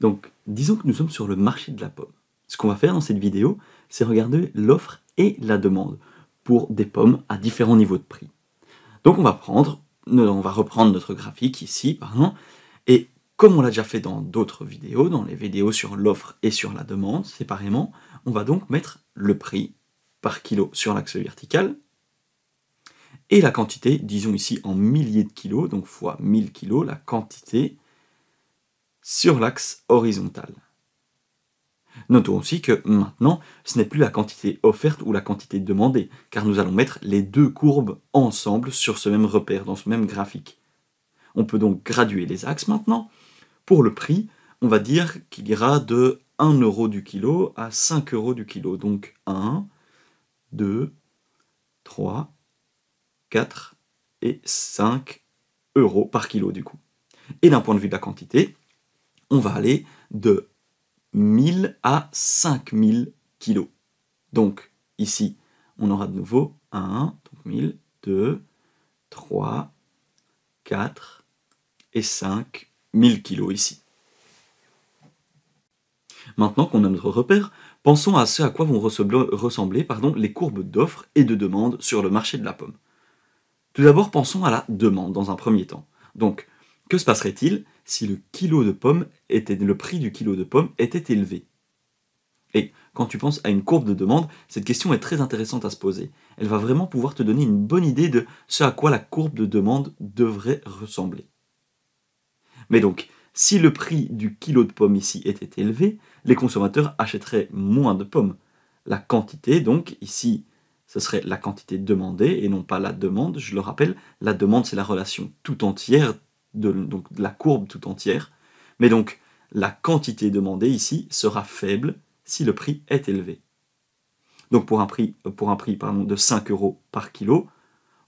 Donc, disons que nous sommes sur le marché de la pomme. Ce qu'on va faire dans cette vidéo, c'est regarder l'offre et la demande pour des pommes à différents niveaux de prix. Donc on va prendre, on va reprendre notre graphique ici, pardon, et comme on l'a déjà fait dans d'autres vidéos, dans les vidéos sur l'offre et sur la demande séparément, on va donc mettre le prix par kilo sur l'axe vertical et la quantité, disons ici en milliers de kilos, donc fois 1000 kilos, la quantité sur l'axe horizontal. Notons aussi que maintenant, ce n'est plus la quantité offerte ou la quantité demandée, car nous allons mettre les deux courbes ensemble sur ce même repère, dans ce même graphique. On peut donc graduer les axes maintenant. Pour le prix, on va dire qu'il ira de 1 euro du kilo à 5 euros du kilo. Donc 1, 2, 3, 4 et 5 euros par kilo du coup. Et d'un point de vue de la quantité, on va aller de 1000 à 5000 kilos. Donc ici, on aura de nouveau 1, donc 1000, 2, 3, 4 et 5, 000 kilos ici. Maintenant qu'on a notre repère, pensons à ce à quoi vont ressembler les courbes d'offres et de demandes sur le marché de la pomme. Tout d'abord, pensons à la demande dans un premier temps. Donc, que se passerait-il si le kilo de pommes était, le prix du kilo de pommes était élevé. Et quand tu penses à une courbe de demande, cette question est très intéressante à se poser. Elle va vraiment pouvoir te donner une bonne idée de ce à quoi la courbe de demande devrait ressembler. Mais donc, si le prix du kilo de pommes ici était élevé, les consommateurs achèteraient moins de pommes. La quantité, donc, ici, ce serait la quantité demandée et non pas la demande. Je le rappelle, la demande, c'est la relation tout entière de, la courbe tout entière. Mais donc, la quantité demandée ici sera faible si le prix est élevé. Donc pour un prix, euh, pour un prix de 5 euros par kilo,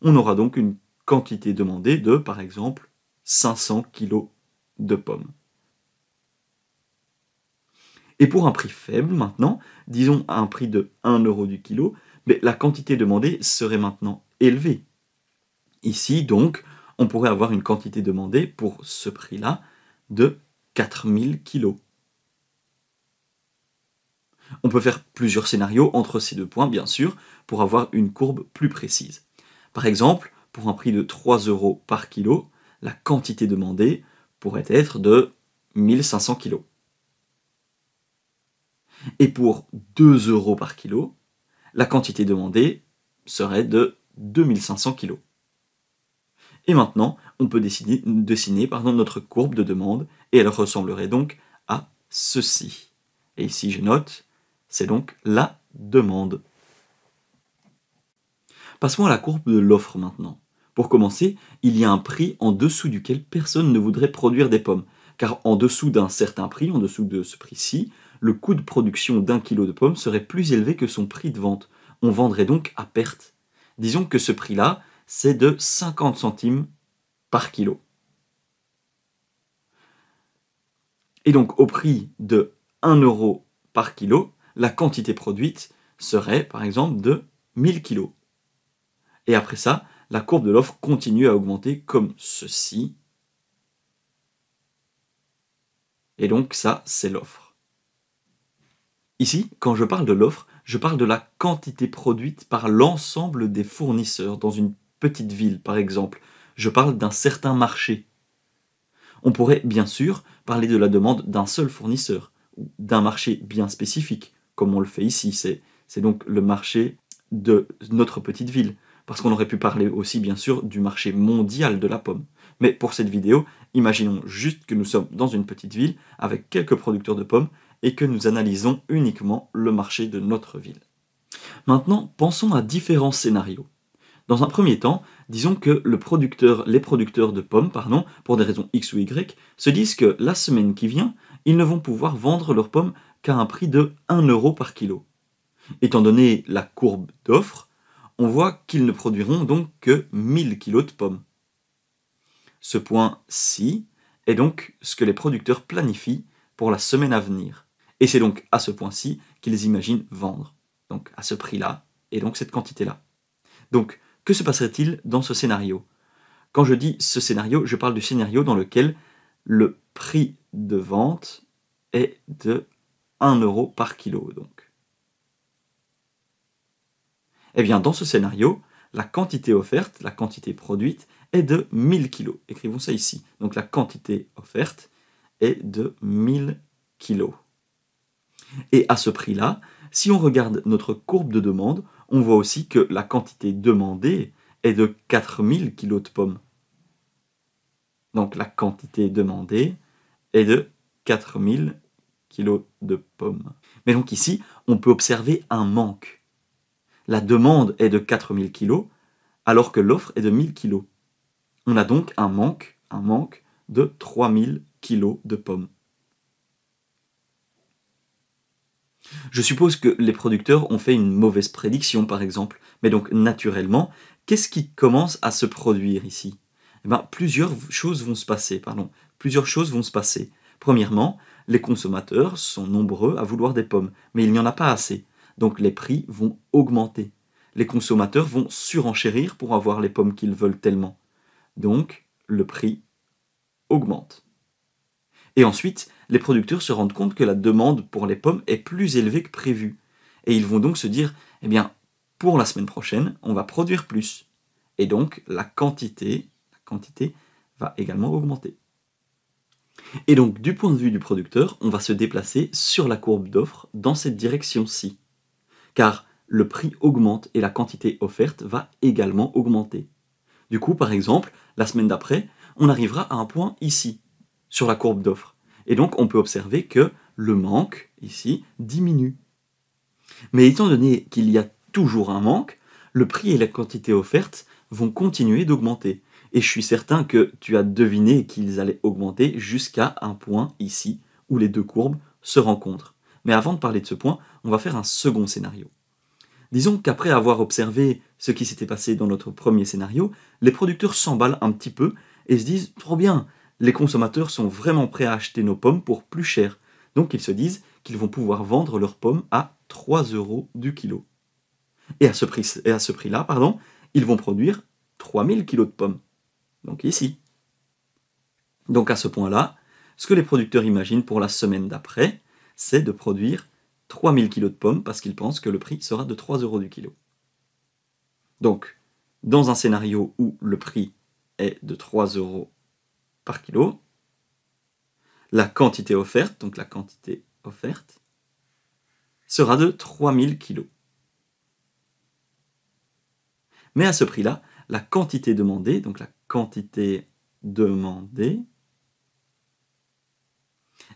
on aura donc une quantité demandée de, par exemple, 500 kg de pommes. Et pour un prix faible maintenant, disons à un prix de 1 euro du kilo, mais la quantité demandée serait maintenant élevée. Ici donc, on pourrait avoir une quantité demandée pour ce prix-là de 4000 kg. On peut faire plusieurs scénarios entre ces deux points, bien sûr, pour avoir une courbe plus précise. Par exemple, pour un prix de 3 euros par kilo, la quantité demandée pourrait être de 1500 kg. Et pour 2 euros par kilo, la quantité demandée serait de 2500 kg. Et maintenant, on peut dessiner, notre courbe de demande, et elle ressemblerait donc à ceci. Et ici, je note, c'est donc la demande. Passons à la courbe de l'offre maintenant. Pour commencer, il y a un prix en dessous duquel personne ne voudrait produire des pommes, car en dessous d'un certain prix, en dessous de ce prix-ci, le coût de production d'un kilo de pommes serait plus élevé que son prix de vente. On vendrait donc à perte. Disons que ce prix-là, c'est de 50 centimes par kilo. Et donc au prix de 1 euro par kilo, la quantité produite serait par exemple de 1000 kg. Et après ça, la courbe de l'offre continue à augmenter comme ceci. Et donc ça, c'est l'offre. Ici, quand je parle de l'offre, je parle de la quantité produite par l'ensemble des fournisseurs dans une petite ville, par exemple. Je parle d'un certain marché. On pourrait, bien sûr, parler de la demande d'un seul fournisseur, ou d'un marché bien spécifique, comme on le fait ici. C'est donc le marché de notre petite ville. Parce qu'on aurait pu parler aussi, bien sûr, du marché mondial de la pomme. Mais pour cette vidéo, imaginons juste que nous sommes dans une petite ville avec quelques producteurs de pommes et que nous analysons uniquement le marché de notre ville. Maintenant, pensons à différents scénarios. Dans un premier temps, disons que les producteurs de pommes, pardon, pour des raisons X ou Y, se disent que la semaine qui vient, ils ne vont pouvoir vendre leurs pommes qu'à un prix de 1 euro par kilo. Étant donné la courbe d'offre, on voit qu'ils ne produiront donc que 1000 kilos de pommes. Ce point-ci est donc ce que les producteurs planifient pour la semaine à venir. Et c'est donc à ce point-ci qu'ils imaginent vendre. Donc à ce prix-là, et donc cette quantité-là. Donc que se passerait-il dans ce scénario Quand je dis ce scénario, je parle du scénario dans lequel le prix de vente est de 1 euro par kilo. Donc. Eh bien, dans ce scénario, la quantité offerte, la quantité produite, est de 1000 kg. Écrivons ça ici. Donc la quantité offerte est de 1000 kg. Et à ce prix-là, si on regarde notre courbe de demande, on voit aussi que la quantité demandée est de 4000 kg de pommes. Donc la quantité demandée est de 4000 kg de pommes. Mais donc ici, on peut observer un manque. La demande est de 4000 kg, alors que l'offre est de 1000 kg. On a donc un manque, un manque de 3000 kg de pommes. Je suppose que les producteurs ont fait une mauvaise prédiction, par exemple. Mais donc, naturellement, qu'est-ce qui commence à se produire ici eh ben, Plusieurs choses vont se passer. Pardon. Plusieurs choses vont se passer. Premièrement, les consommateurs sont nombreux à vouloir des pommes, mais il n'y en a pas assez. Donc les prix vont augmenter. Les consommateurs vont surenchérir pour avoir les pommes qu'ils veulent tellement. Donc le prix augmente. Et ensuite, les producteurs se rendent compte que la demande pour les pommes est plus élevée que prévu. Et ils vont donc se dire, eh bien, pour la semaine prochaine, on va produire plus. Et donc, la quantité, la quantité va également augmenter. Et donc, du point de vue du producteur, on va se déplacer sur la courbe d'offre dans cette direction-ci. Car le prix augmente et la quantité offerte va également augmenter. Du coup, par exemple, la semaine d'après, on arrivera à un point ici, sur la courbe d'offre. Et donc on peut observer que le manque, ici, diminue. Mais étant donné qu'il y a toujours un manque, le prix et la quantité offerte vont continuer d'augmenter. Et je suis certain que tu as deviné qu'ils allaient augmenter jusqu'à un point ici, où les deux courbes se rencontrent. Mais avant de parler de ce point, on va faire un second scénario. Disons qu'après avoir observé ce qui s'était passé dans notre premier scénario, les producteurs s'emballent un petit peu et se disent Trop bien, les consommateurs sont vraiment prêts à acheter nos pommes pour plus cher. Donc ils se disent qu'ils vont pouvoir vendre leurs pommes à 3 euros du kilo. Et à ce prix-là, pardon, ils vont produire 3000 kilos de pommes. Donc ici. Donc à ce point-là, ce que les producteurs imaginent pour la semaine d'après, c'est de produire 3000 kilos de pommes parce qu'ils pensent que le prix sera de 3 euros du kilo. Donc, dans un scénario où le prix est de 3 euros par kilo, la quantité offerte, donc la quantité offerte, sera de 3000 kg. Mais à ce prix-là, la quantité demandée, donc la quantité demandée,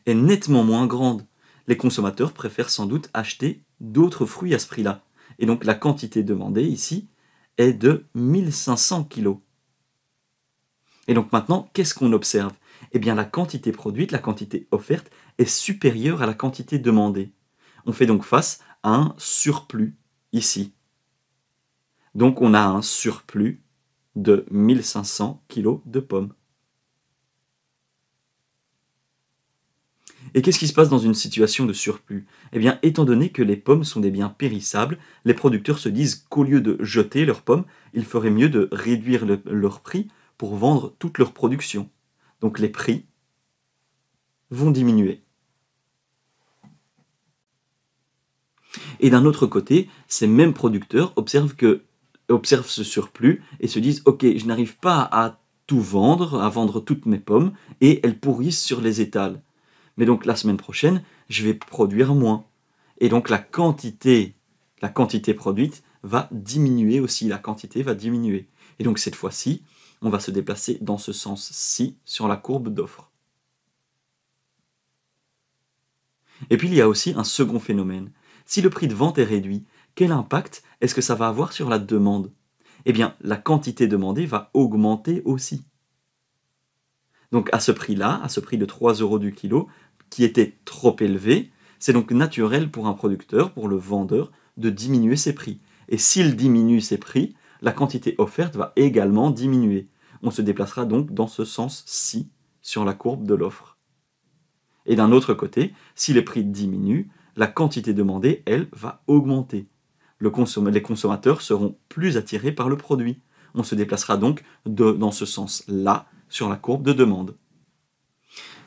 est nettement moins grande. Les consommateurs préfèrent sans doute acheter d'autres fruits à ce prix-là. Et donc la quantité demandée ici est de 1500 kg. Et donc maintenant, qu'est-ce qu'on observe Eh bien la quantité produite, la quantité offerte, est supérieure à la quantité demandée. On fait donc face à un surplus ici. Donc on a un surplus de 1500 kg de pommes. Et qu'est-ce qui se passe dans une situation de surplus Eh bien, étant donné que les pommes sont des biens périssables, les producteurs se disent qu'au lieu de jeter leurs pommes, il ferait mieux de réduire leur prix pour vendre toute leur production. Donc les prix vont diminuer. Et d'un autre côté, ces mêmes producteurs observent, que, observent ce surplus et se disent Ok, je n'arrive pas à tout vendre, à vendre toutes mes pommes, et elles pourrissent sur les étals. Mais donc la semaine prochaine, je vais produire moins. Et donc la quantité, la quantité produite va diminuer aussi, la quantité va diminuer. Et donc cette fois-ci, on va se déplacer dans ce sens-ci sur la courbe d'offre. Et puis il y a aussi un second phénomène. Si le prix de vente est réduit, quel impact est-ce que ça va avoir sur la demande Eh bien, la quantité demandée va augmenter aussi. Donc à ce prix-là, à ce prix de 3 euros du kilo, qui était trop élevé, c'est donc naturel pour un producteur, pour le vendeur, de diminuer ses prix. Et s'il diminue ses prix, la quantité offerte va également diminuer on se déplacera donc dans ce sens-ci sur la courbe de l'offre. Et d'un autre côté, si les prix diminuent, la quantité demandée, elle, va augmenter. les consommateurs seront plus attirés par le produit. On se déplacera donc dans ce sens-là sur la courbe de demande.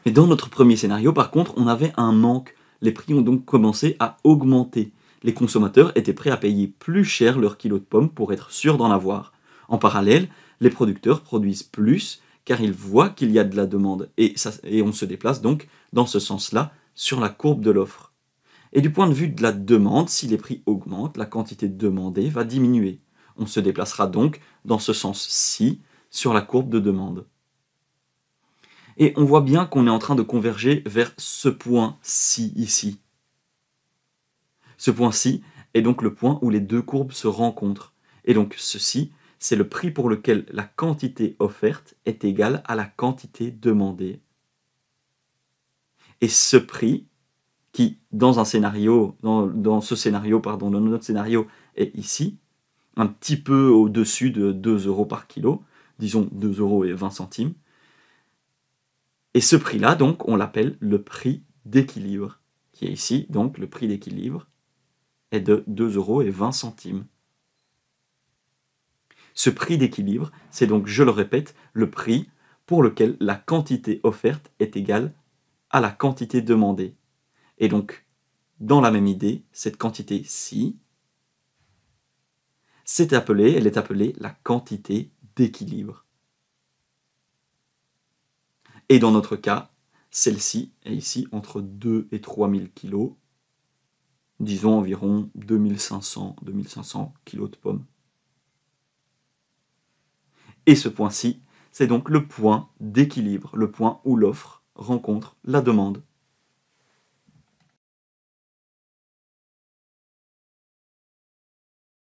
Mais dans notre premier scénario, par contre, on avait un manque. Les prix ont donc commencé à augmenter. Les consommateurs étaient prêts à payer plus cher leur kilo de pommes pour être sûrs d'en avoir. En parallèle, les producteurs produisent plus car ils voient qu'il y a de la demande et, on se déplace donc dans ce sens-là sur la courbe de l'offre. Et du point de vue de la demande, si les prix augmentent, la quantité demandée va diminuer. On se déplacera donc dans ce sens-ci sur la courbe de demande. Et on voit bien qu'on est en train de converger vers ce point-ci ici. Ce point-ci est donc le point où les deux courbes se rencontrent. Et donc ceci c'est le prix pour lequel la quantité offerte est égale à la quantité demandée. Et ce prix, qui dans un scénario, dans, ce scénario, pardon, dans notre scénario, est ici, un petit peu au-dessus de 2 euros par kilo, disons 2 euros et 20 centimes. Et ce prix-là, donc, on l'appelle le prix d'équilibre, qui est ici, donc, le prix d'équilibre est de 2 euros et 20 centimes. Ce prix d'équilibre, c'est donc, je le répète, le prix pour lequel la quantité offerte est égale à la quantité demandée. Et donc, dans la même idée, cette quantité ci, c'est elle est appelée la quantité d'équilibre. Et dans notre cas, celle-ci est ici entre 2 et 3000 kg, disons environ 2500, 2500 kg de pommes. Et ce point-ci, c'est donc le point d'équilibre, le point où l'offre rencontre la demande.